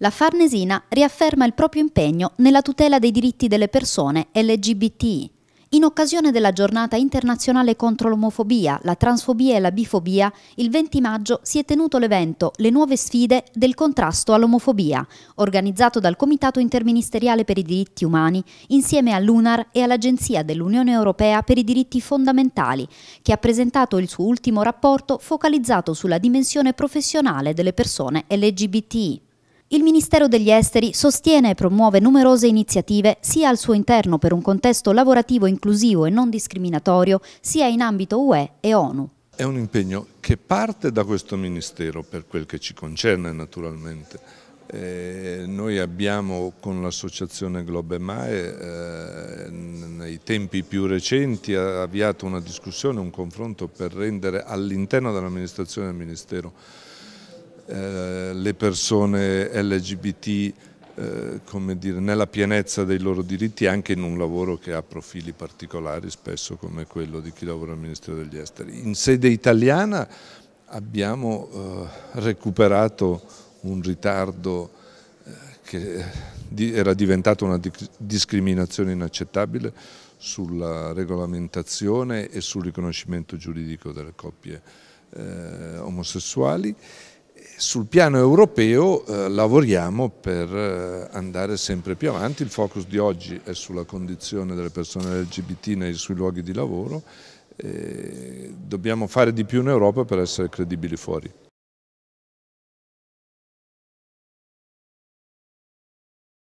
La Farnesina riafferma il proprio impegno nella tutela dei diritti delle persone LGBTI. In occasione della giornata internazionale contro l'omofobia, la transfobia e la bifobia, il 20 maggio si è tenuto l'evento Le nuove sfide del contrasto all'omofobia, organizzato dal Comitato interministeriale per i diritti umani insieme all'UNAR e all'Agenzia dell'Unione Europea per i diritti fondamentali, che ha presentato il suo ultimo rapporto focalizzato sulla dimensione professionale delle persone LGBTI. Il Ministero degli Esteri sostiene e promuove numerose iniziative sia al suo interno per un contesto lavorativo inclusivo e non discriminatorio, sia in ambito UE e ONU. È un impegno che parte da questo Ministero per quel che ci concerne naturalmente. Eh, noi abbiamo con l'associazione Globe Mae eh, nei tempi più recenti avviato una discussione, un confronto per rendere all'interno dell'amministrazione del Ministero eh, le persone LGBT eh, come dire, nella pienezza dei loro diritti anche in un lavoro che ha profili particolari spesso come quello di chi lavora al Ministero degli Esteri. In sede italiana abbiamo eh, recuperato un ritardo che era diventato una discriminazione inaccettabile sulla regolamentazione e sul riconoscimento giuridico delle coppie eh, omosessuali sul piano europeo eh, lavoriamo per eh, andare sempre più avanti, il focus di oggi è sulla condizione delle persone LGBT nei sui luoghi di lavoro, eh, dobbiamo fare di più in Europa per essere credibili fuori.